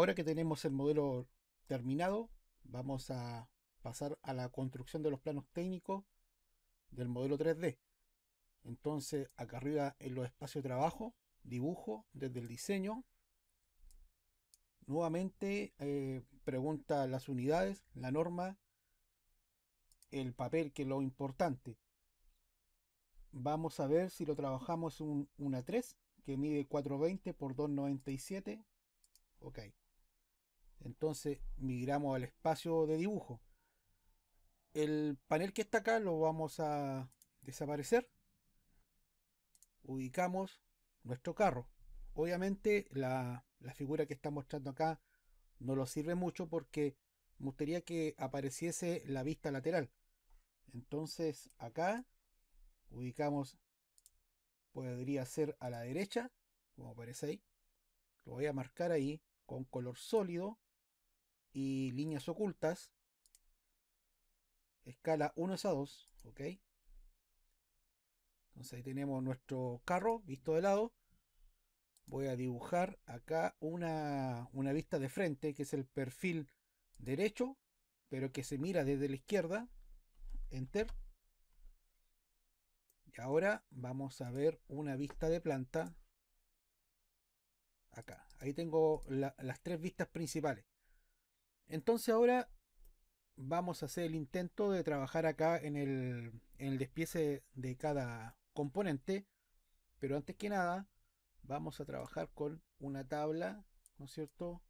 Ahora que tenemos el modelo terminado, vamos a pasar a la construcción de los planos técnicos del modelo 3D. Entonces, acá arriba en los espacios de trabajo, dibujo, desde el diseño. Nuevamente eh, pregunta las unidades, la norma, el papel, que es lo importante. Vamos a ver si lo trabajamos en un, una 3, que mide 420 por 297. Ok. Entonces migramos al espacio de dibujo. El panel que está acá lo vamos a desaparecer. Ubicamos nuestro carro. Obviamente la, figura que está mostrando acá no lo sirve mucho porque me gustaría que apareciese la vista lateral. Entonces acá ubicamos, podría ser a la derecha, como aparece ahí. Lo voy a marcar ahí con color sólido y líneas ocultas. Escala 1 a 2, ¿ok? Entonces ahí tenemos nuestro carro visto de lado. Voy a dibujar acá una, vista de frente, que es el perfil derecho, pero que se mira desde la izquierda. Enter. Y ahora vamos a ver una vista de planta acá. Ahí tengo las tres vistas principales. Entonces ahora vamos a hacer el intento de trabajar acá en el, despiece de cada componente. Pero antes que nada, vamos a trabajar con una tabla, ¿no es cierto?,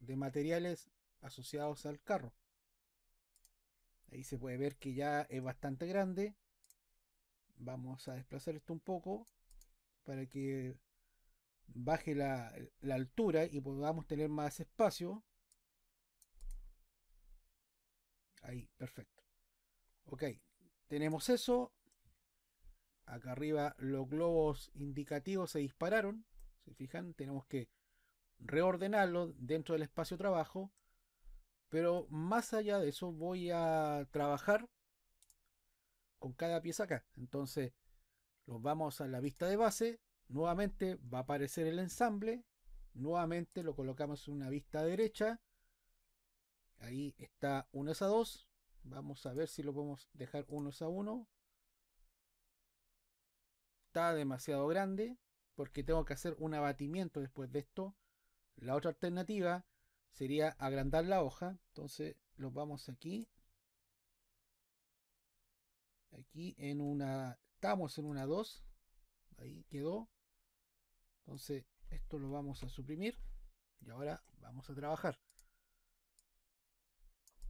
de materiales asociados al carro. Ahí se puede ver que ya es bastante grande. Vamos a desplazar esto un poco para que baje la altura y podamos tener más espacio. Ahí, perfecto. Ok, tenemos eso. Acá arriba los globos indicativos se dispararon. Se fijan, tenemos que reordenarlo dentro del espacio trabajo. Pero más allá de eso voy a trabajar con cada pieza acá. Entonces los vamos a la vista de base. Nuevamente va a aparecer el ensamble. Nuevamente lo colocamos en una vista derecha. Ahí está 1 a dos. Vamos a ver si lo podemos dejar unos a uno. Está demasiado grande porque tengo que hacer un abatimiento después de esto. La otra alternativa sería agrandar la hoja. Entonces lo vamos aquí. Aquí en una... Estamos en una 2. Ahí quedó. Entonces esto lo vamos a suprimir. Y ahora vamos a trabajar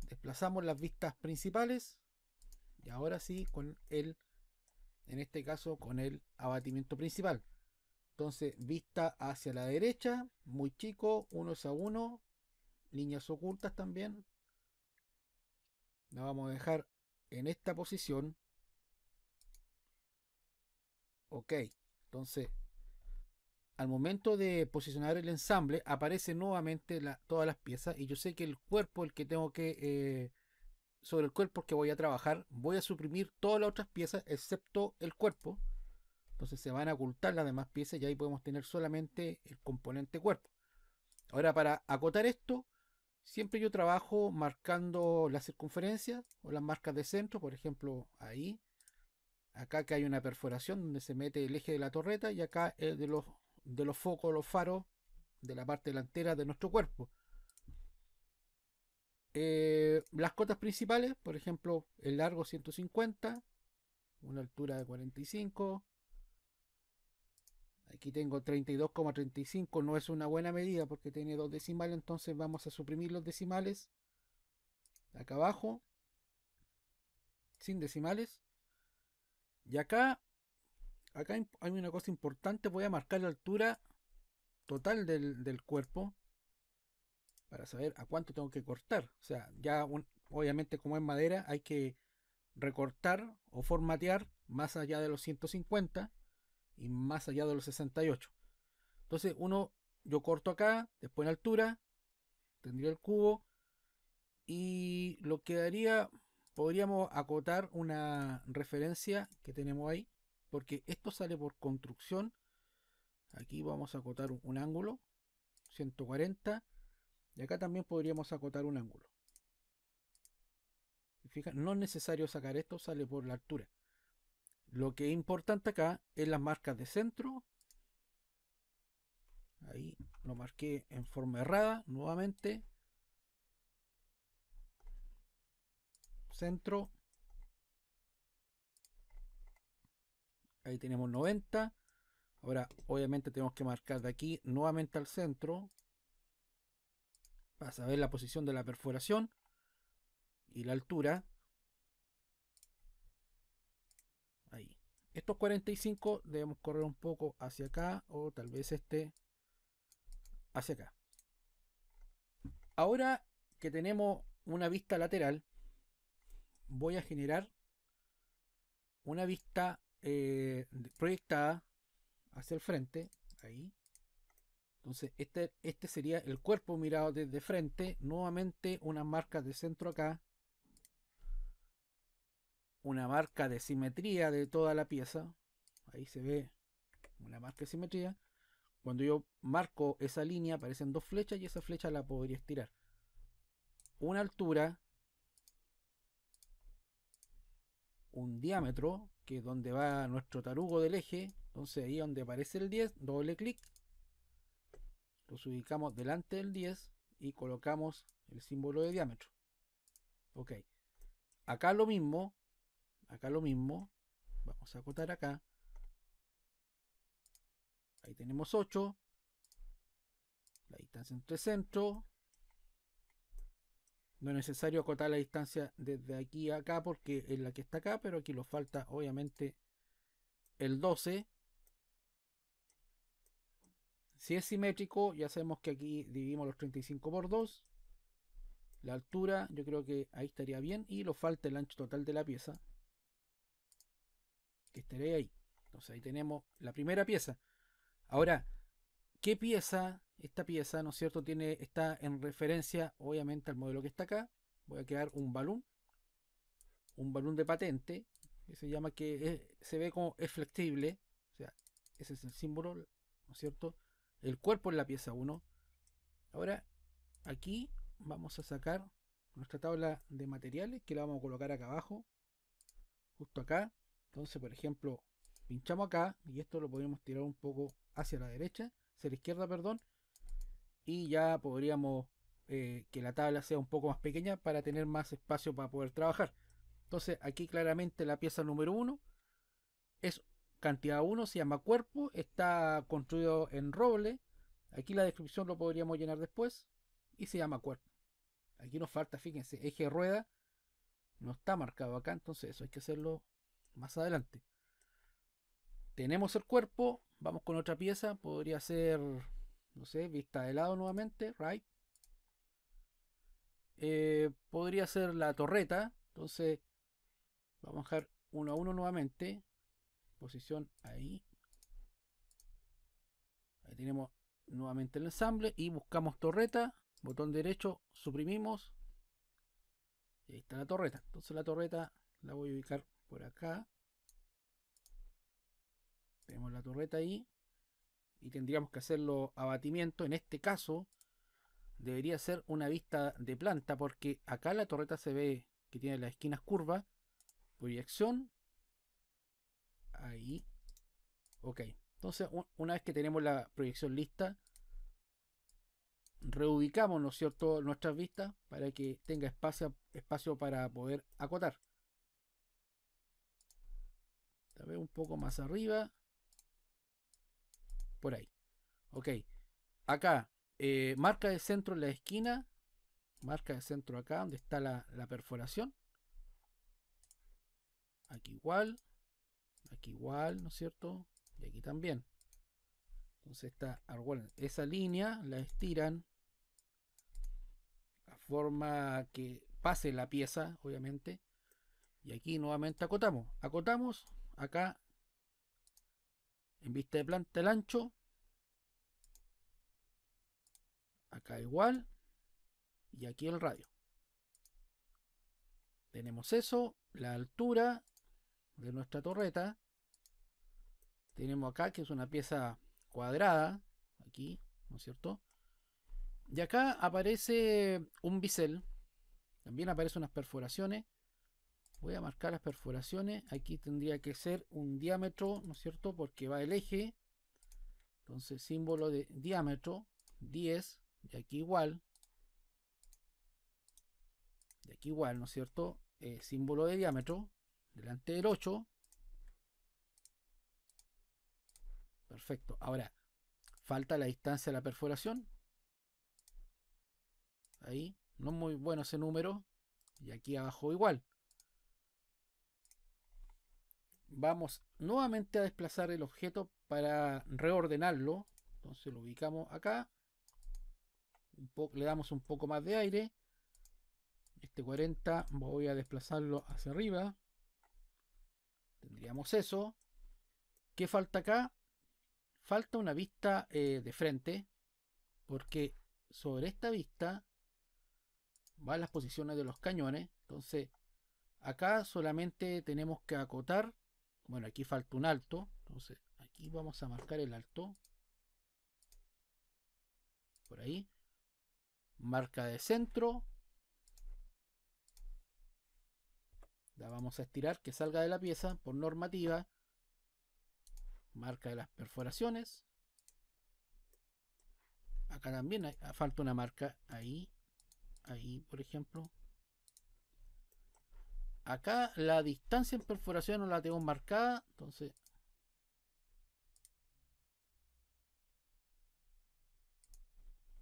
desplazamos las vistas principales y ahora sí con el en este caso con el abatimiento principal entonces vista hacia la derecha muy chico unos a uno líneas ocultas también la vamos a dejar en esta posición ok entonces al momento de posicionar el ensamble, aparece nuevamente todas las piezas y yo sé que el cuerpo, el que tengo que... Eh, sobre el cuerpo que voy a trabajar, voy a suprimir todas las otras piezas excepto el cuerpo. Entonces se van a ocultar las demás piezas y ahí podemos tener solamente el componente cuerpo. Ahora para acotar esto, siempre yo trabajo marcando las circunferencias o las marcas de centro, por ejemplo ahí. Acá que hay una perforación donde se mete el eje de la torreta y acá el eh, de los de los focos, los faros de la parte delantera de nuestro cuerpo. Eh, las cotas principales, por ejemplo, el largo 150, una altura de 45. Aquí tengo 32,35, no es una buena medida porque tiene dos decimales, entonces vamos a suprimir los decimales. Acá abajo, sin decimales. Y acá acá hay una cosa importante, voy a marcar la altura total del, cuerpo para saber a cuánto tengo que cortar. O sea, ya obviamente como es madera hay que recortar o formatear más allá de los 150 y más allá de los 68. Entonces uno, yo corto acá, después en altura, tendría el cubo y lo que haría, podríamos acotar una referencia que tenemos ahí porque esto sale por construcción. Aquí vamos a acotar un, ángulo, 140, y acá también podríamos acotar un ángulo. no es necesario sacar esto, sale por la altura. Lo que es importante acá es las marcas de centro. Ahí lo marqué en forma errada, nuevamente. Centro. Ahí tenemos 90. Ahora, obviamente tenemos que marcar de aquí nuevamente al centro. Para saber la posición de la perforación. Y la altura. Ahí. Estos 45 debemos correr un poco hacia acá. O tal vez este hacia acá. Ahora que tenemos una vista lateral, voy a generar una vista eh, proyectada hacia el frente, ahí. Entonces, este, este sería el cuerpo mirado desde frente. Nuevamente, una marca de centro acá. Una marca de simetría de toda la pieza. Ahí se ve una marca de simetría. Cuando yo marco esa línea aparecen dos flechas y esa flecha la podría estirar. Una altura, un diámetro, que es donde va nuestro tarugo del eje, entonces ahí donde aparece el 10, doble clic, los ubicamos delante del 10 y colocamos el símbolo de diámetro. Ok, acá lo mismo, acá lo mismo, vamos a acotar acá, ahí tenemos 8, la distancia entre centro no es necesario acotar la distancia desde aquí a acá porque es la que está acá, pero aquí nos falta obviamente el 12. Si es simétrico, ya sabemos que aquí dividimos los 35 por 2. La altura, yo creo que ahí estaría bien. Y nos falta el ancho total de la pieza. Que estaría ahí. Entonces ahí tenemos la primera pieza. Ahora, ¿qué pieza esta pieza, ¿no es cierto?, tiene, está en referencia obviamente al modelo que está acá. Voy a crear un balón, un balón de patente, que se llama que se ve como es flexible, o sea, ese es el símbolo, ¿no es cierto? El cuerpo en la pieza 1. Ahora, aquí vamos a sacar nuestra tabla de materiales que la vamos a colocar acá abajo, justo acá. Entonces, por ejemplo, pinchamos acá y esto lo podemos tirar un poco hacia la derecha, hacia la izquierda, perdón, y ya podríamos eh, que la tabla sea un poco más pequeña para tener más espacio para poder trabajar. Entonces aquí claramente la pieza número 1 es cantidad 1, se llama cuerpo, está construido en roble. Aquí la descripción lo podríamos llenar después y se llama cuerpo. Aquí nos falta, fíjense, eje rueda no está marcado acá, entonces eso hay que hacerlo más adelante. Tenemos el cuerpo, vamos con otra pieza, podría ser no sé, vista de lado nuevamente, right. Eh, podría ser la torreta, entonces vamos a dejar uno a uno nuevamente, posición ahí. Ahí tenemos nuevamente el ensamble y buscamos torreta, botón derecho, suprimimos. Y ahí está la torreta. Entonces la torreta la voy a ubicar por acá. Tenemos la torreta ahí y tendríamos que hacerlo abatimiento. En este caso, debería ser una vista de planta porque acá la torreta se ve que tiene las esquinas curvas. Proyección. Ahí. Ok. Entonces, una vez que tenemos la proyección lista, reubicamos, ¿no cierto?, nuestras vistas para que tenga espacio, espacio para poder acotar. Tal vez un poco más arriba por ahí. Ok, acá, eh, marca de centro en la esquina, marca de centro acá, donde está la, perforación. Aquí igual, aquí igual, ¿no es cierto? Y aquí también. Entonces está ah, Esa línea la estiran la forma que pase la pieza, obviamente. Y aquí nuevamente acotamos. Acotamos acá en vista de planta el ancho acá igual y aquí el radio tenemos eso la altura de nuestra torreta tenemos acá que es una pieza cuadrada aquí ¿no es cierto? y acá aparece un bisel también aparecen unas perforaciones voy a marcar las perforaciones aquí tendría que ser un diámetro no es cierto porque va el eje entonces símbolo de diámetro 10 y aquí igual de aquí igual no es cierto eh, símbolo de diámetro delante del 8 perfecto ahora falta la distancia de la perforación ahí no muy bueno ese número y aquí abajo igual vamos nuevamente a desplazar el objeto para reordenarlo. Entonces lo ubicamos acá. Un le damos un poco más de aire. Este 40 voy a desplazarlo hacia arriba. Tendríamos eso. ¿Qué falta acá? Falta una vista eh, de frente. Porque sobre esta vista van las posiciones de los cañones. Entonces acá solamente tenemos que acotar bueno, aquí falta un alto. Entonces, aquí vamos a marcar el alto. Por ahí. Marca de centro. La vamos a estirar que salga de la pieza por normativa. Marca de las perforaciones. Acá también falta una marca ahí. Ahí, por ejemplo acá la distancia en perforación no la tengo marcada, entonces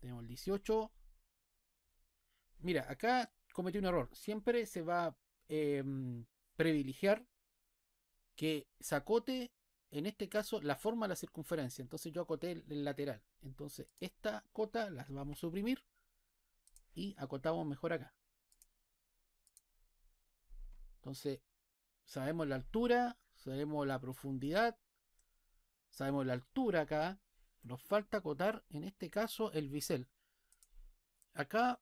tenemos el 18. Mira, acá cometí un error. Siempre se va a em, privilegiar que se acote, en este caso, la forma de la circunferencia. Entonces yo acoté el, el lateral. Entonces esta cota la vamos a suprimir y acotamos mejor acá. Entonces, sabemos la altura, sabemos la profundidad, sabemos la altura acá. Nos falta acotar, en este caso, el bisel. Acá,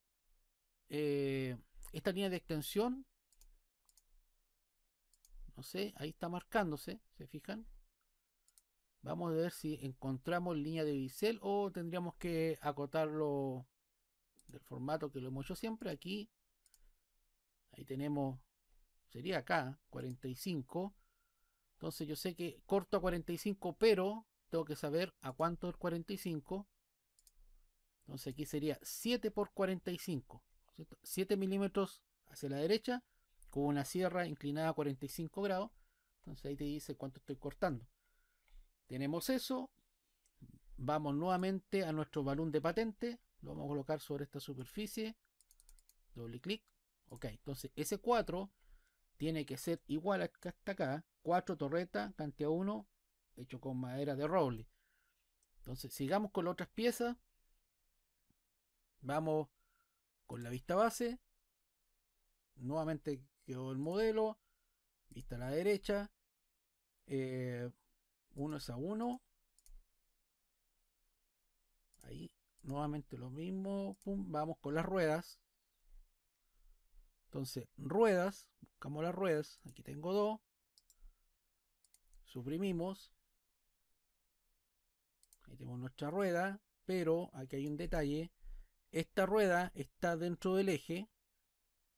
eh, esta línea de extensión, no sé, ahí está marcándose, ¿se fijan? Vamos a ver si encontramos línea de bisel o tendríamos que acotarlo del formato que lo hemos hecho siempre. Aquí, ahí tenemos sería acá, 45. Entonces yo sé que corto a 45, pero tengo que saber a cuánto es 45. Entonces aquí sería 7 por 45, 7 milímetros hacia la derecha, con una sierra inclinada a 45 grados. Entonces ahí te dice cuánto estoy cortando. Tenemos eso. Vamos nuevamente a nuestro balón de patente. Lo vamos a colocar sobre esta superficie. Doble clic. Ok, entonces ese 4 tiene que ser igual a hasta acá, Cuatro torretas, a uno. hecho con madera de roble. Entonces, sigamos con las otras piezas. Vamos con la vista base. Nuevamente quedó el modelo. Vista a la derecha. Eh, uno es a uno. Ahí, nuevamente lo mismo. vamos con las ruedas. Entonces, ruedas, buscamos las ruedas, aquí tengo dos, suprimimos, ahí tenemos nuestra rueda, pero aquí hay un detalle, esta rueda está dentro del eje,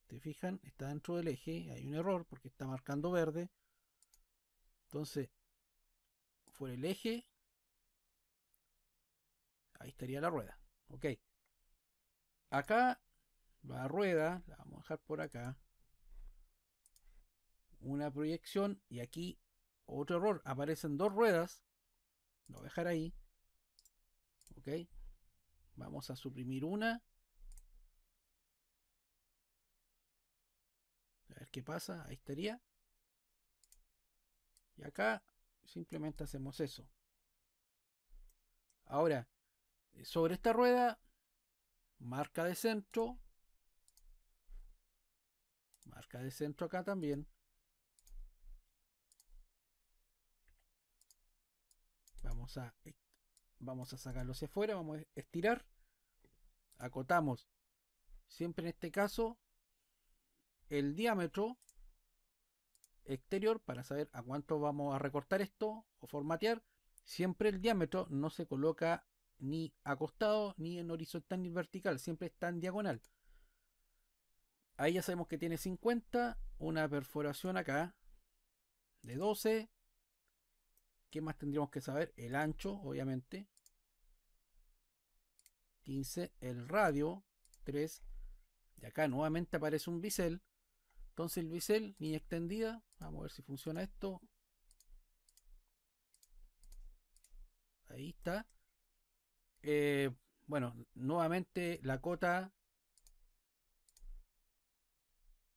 ¿te fijan? Está dentro del eje, hay un error porque está marcando verde, entonces, fuera el eje, ahí estaría la rueda, ok. Acá la rueda, la vamos a dejar por acá, una proyección y aquí otro error, aparecen dos ruedas, lo voy a dejar ahí, ok, vamos a suprimir una, a ver qué pasa, ahí estaría, y acá simplemente hacemos eso. Ahora, sobre esta rueda, marca de centro, Marca de centro acá también. Vamos a, eh, vamos a sacarlo hacia afuera, vamos a estirar. Acotamos. Siempre en este caso el diámetro exterior para saber a cuánto vamos a recortar esto o formatear. Siempre el diámetro no se coloca ni acostado, ni en horizontal, ni vertical. Siempre está en diagonal. Ahí ya sabemos que tiene 50. Una perforación acá de 12. ¿Qué más tendríamos que saber? El ancho, obviamente. 15. El radio, 3. Y acá nuevamente aparece un bisel. Entonces el bisel, línea extendida. Vamos a ver si funciona esto. Ahí está. Eh, bueno, nuevamente la cota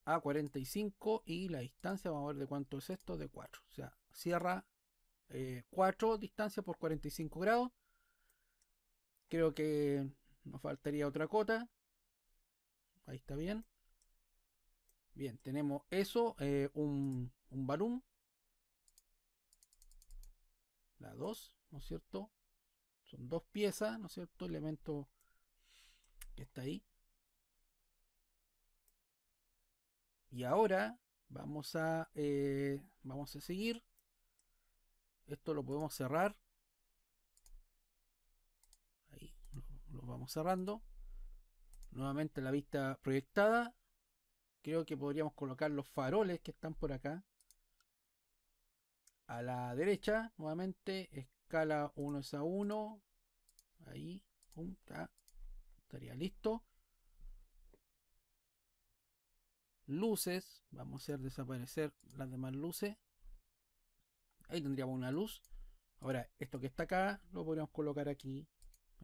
a 45 y la distancia, vamos a ver de cuánto es esto, de 4. O sea, cierra 4 eh, distancias por 45 grados. Creo que nos faltaría otra cota. Ahí está bien. Bien, tenemos eso, eh, un, un La 2, ¿no es cierto? Son dos piezas, ¿no es cierto? Elemento que está ahí. Y ahora vamos a, eh, vamos a seguir. Esto lo podemos cerrar. Ahí lo, vamos cerrando. Nuevamente la vista proyectada. Creo que podríamos colocar los faroles que están por acá. A la derecha, nuevamente, escala 1 a 1. Ahí, estaría listo. luces. Vamos a hacer desaparecer las demás luces. Ahí tendríamos una luz. Ahora, esto que está acá, lo podríamos colocar aquí.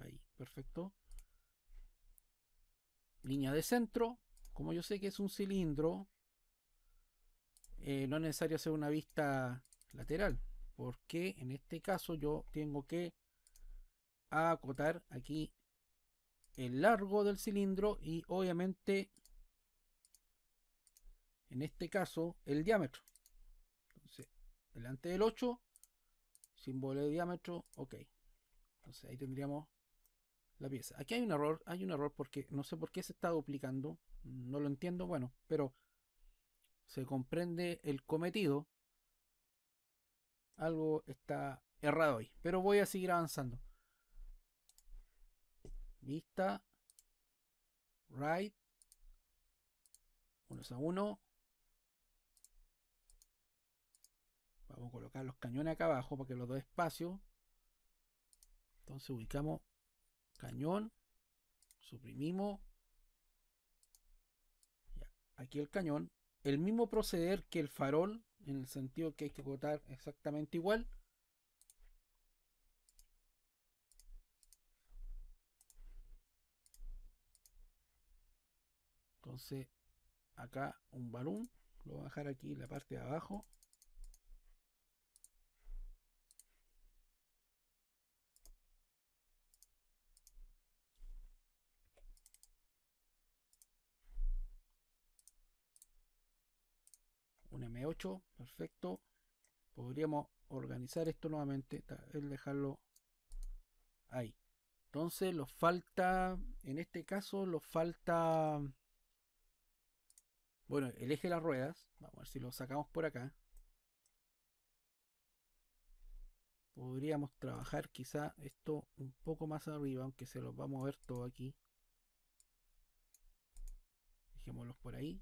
Ahí, perfecto. Línea de centro. Como yo sé que es un cilindro, eh, no es necesario hacer una vista lateral. Porque en este caso yo tengo que acotar aquí el largo del cilindro y obviamente en este caso, el diámetro. Entonces, delante del 8, símbolo de diámetro, ok. Entonces ahí tendríamos la pieza. Aquí hay un error, hay un error porque no sé por qué se está duplicando, no lo entiendo, bueno, pero se comprende el cometido. Algo está errado ahí, pero voy a seguir avanzando. Vista, right, unos a uno, Vamos a colocar los cañones acá abajo para que los dos espacio Entonces ubicamos cañón, suprimimos. aquí el cañón. El mismo proceder que el farol, en el sentido que hay que cortar exactamente igual. Entonces acá un balón, lo voy a dejar aquí en la parte de abajo. un M8, perfecto. Podríamos organizar esto nuevamente, dejarlo ahí. Entonces nos falta, en este caso, nos falta, bueno, el eje de las ruedas. Vamos a ver si lo sacamos por acá. Podríamos trabajar quizá esto un poco más arriba, aunque se lo vamos a ver todo aquí. Dejémoslos por ahí.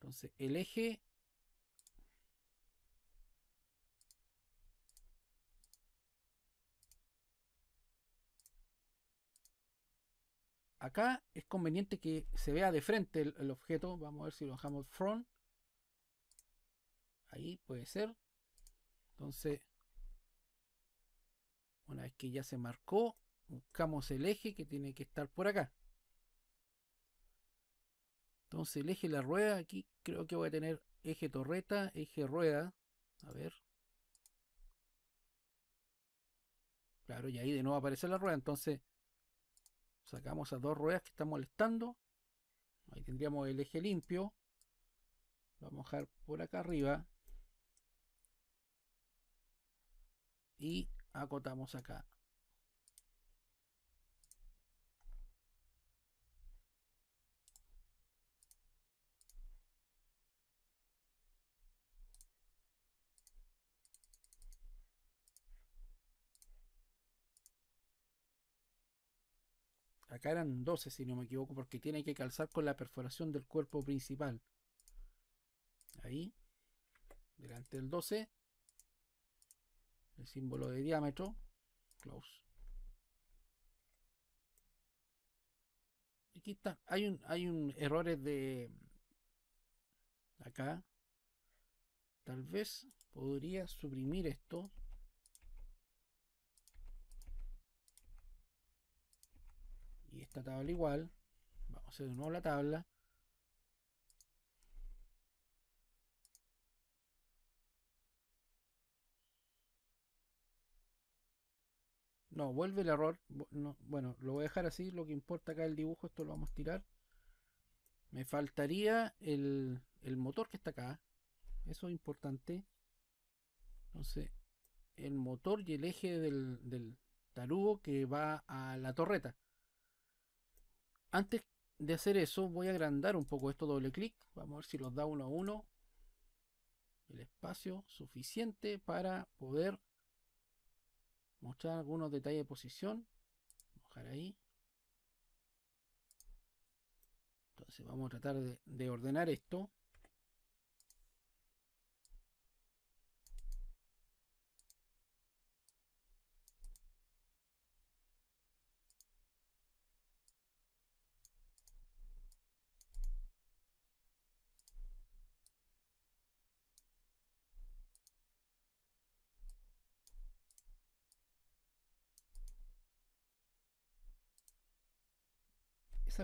Entonces, el eje acá es conveniente que se vea de frente el, objeto. Vamos a ver si lo dejamos front. Ahí puede ser. Entonces, una vez que ya se marcó, buscamos el eje que tiene que estar por acá. Entonces el eje de la rueda, aquí creo que voy a tener eje torreta, eje rueda. A ver. Claro, y ahí de nuevo aparece la rueda. Entonces sacamos a dos ruedas que están molestando. Ahí tendríamos el eje limpio. Lo vamos a dejar por acá arriba. Y acotamos acá Acá eran 12, si no me equivoco, porque tiene que calzar con la perforación del cuerpo principal. Ahí. Delante del 12. El símbolo de diámetro. Close. Aquí está. Hay un, hay un errores de... Acá. Tal vez podría suprimir esto. y esta tabla igual. Vamos a hacer de nuevo la tabla. No, vuelve el error. bueno, lo voy a dejar así. Lo que importa acá el dibujo, esto lo vamos a tirar. Me faltaría el, motor que está acá. Eso es importante. Entonces, el motor y el eje del, del tarugo que va a la torreta. Antes de hacer eso, voy a agrandar un poco esto doble clic. Vamos a ver si los da uno a uno. El espacio suficiente para poder mostrar algunos detalles de posición. Mojar ahí. Entonces vamos a tratar de ordenar esto.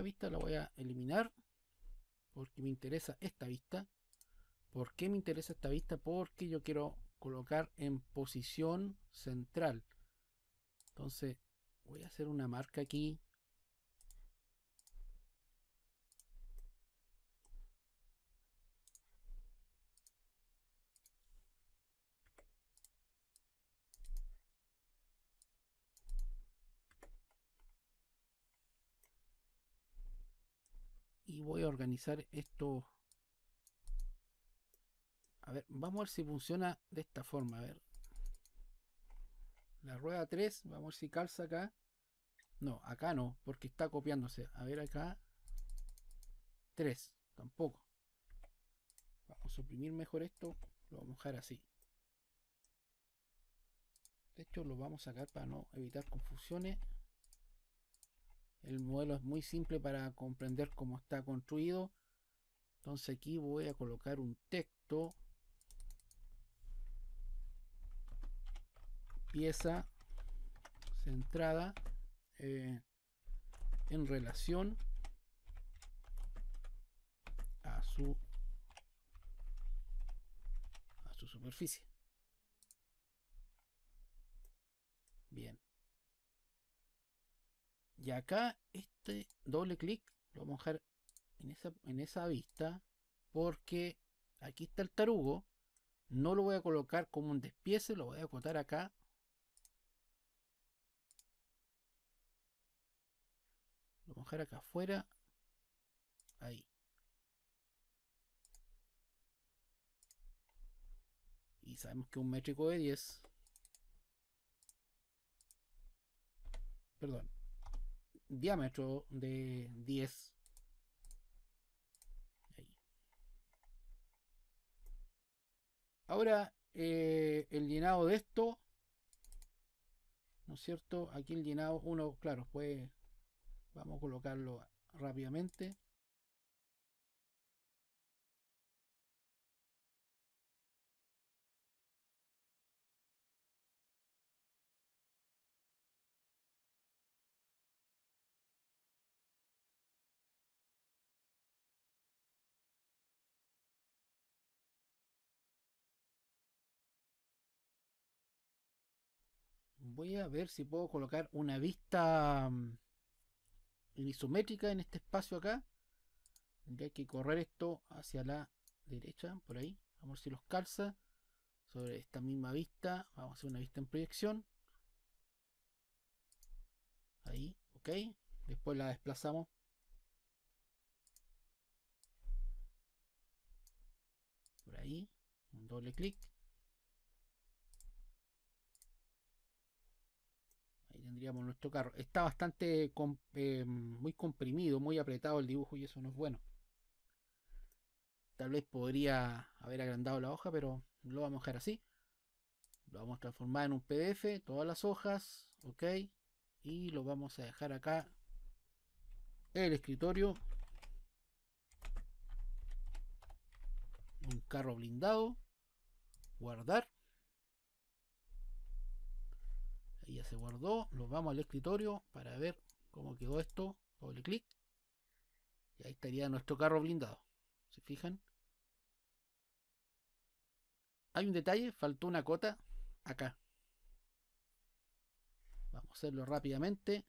vista la voy a eliminar porque me interesa esta vista. ¿Por qué me interesa esta vista? Porque yo quiero colocar en posición central. Entonces voy a hacer una marca aquí voy a organizar esto. A ver, vamos a ver si funciona de esta forma. A ver. La rueda 3, vamos a ver si calza acá. No, acá no, porque está copiándose. A ver acá. 3, tampoco. Vamos a suprimir mejor esto. Lo vamos a dejar así. De hecho, lo vamos a sacar para no evitar confusiones. El modelo es muy simple para comprender cómo está construido. Entonces aquí voy a colocar un texto. Pieza centrada eh, en relación a su, a su superficie. Bien. Y acá este doble clic lo vamos a dejar en esa, vista porque aquí está el tarugo. No lo voy a colocar como un despiece, lo voy a acotar acá. Lo vamos a dejar acá afuera. Ahí. Y sabemos que un métrico de 10. Perdón diámetro de 10. Ahora eh, el llenado de esto, ¿no es cierto? Aquí el llenado, uno, claro, pues vamos a colocarlo rápidamente. voy a ver si puedo colocar una vista mm, isométrica en este espacio acá. Tendría que correr esto hacia la derecha, por ahí. Vamos a ver si los calza. Sobre esta misma vista. Vamos a hacer una vista en proyección. Ahí, ok. Después la desplazamos. Por ahí. Un doble clic. nuestro carro. Está bastante eh, muy comprimido, muy apretado el dibujo y eso no es bueno. Tal vez podría haber agrandado la hoja, pero lo vamos a dejar así. Lo vamos a transformar en un PDF, todas las hojas, ok. Y lo vamos a dejar acá en el escritorio. Un carro blindado. Guardar. y ya se guardó. Nos vamos al escritorio para ver cómo quedó esto. Doble clic. Y ahí estaría nuestro carro blindado. ¿Se fijan? Hay un detalle, faltó una cota acá. Vamos a hacerlo rápidamente.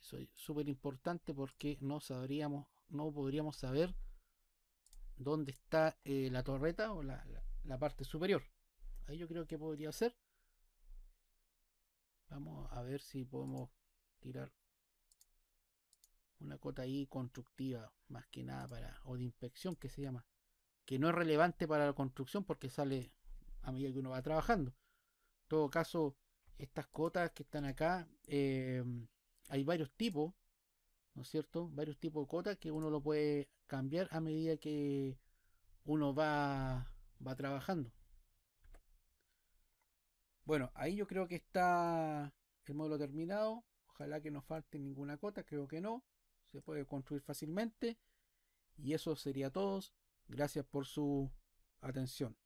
Eso es súper importante porque no sabríamos, no podríamos saber dónde está eh, la torreta o la parte superior. Ahí yo creo que podría ser. Vamos a ver si podemos tirar una cota ahí constructiva, más que nada para, o de inspección que se llama, que no es relevante para la construcción porque sale a medida que uno va trabajando. En todo caso, estas cotas que están acá, em, hay varios tipos, ¿no es cierto? Varios tipos de cotas que uno lo puede cambiar a medida que uno va, va trabajando. Bueno, ahí yo creo que está el módulo terminado. Ojalá que no falte ninguna cota, creo que no. Se puede construir fácilmente. Y eso sería todo. Gracias por su atención.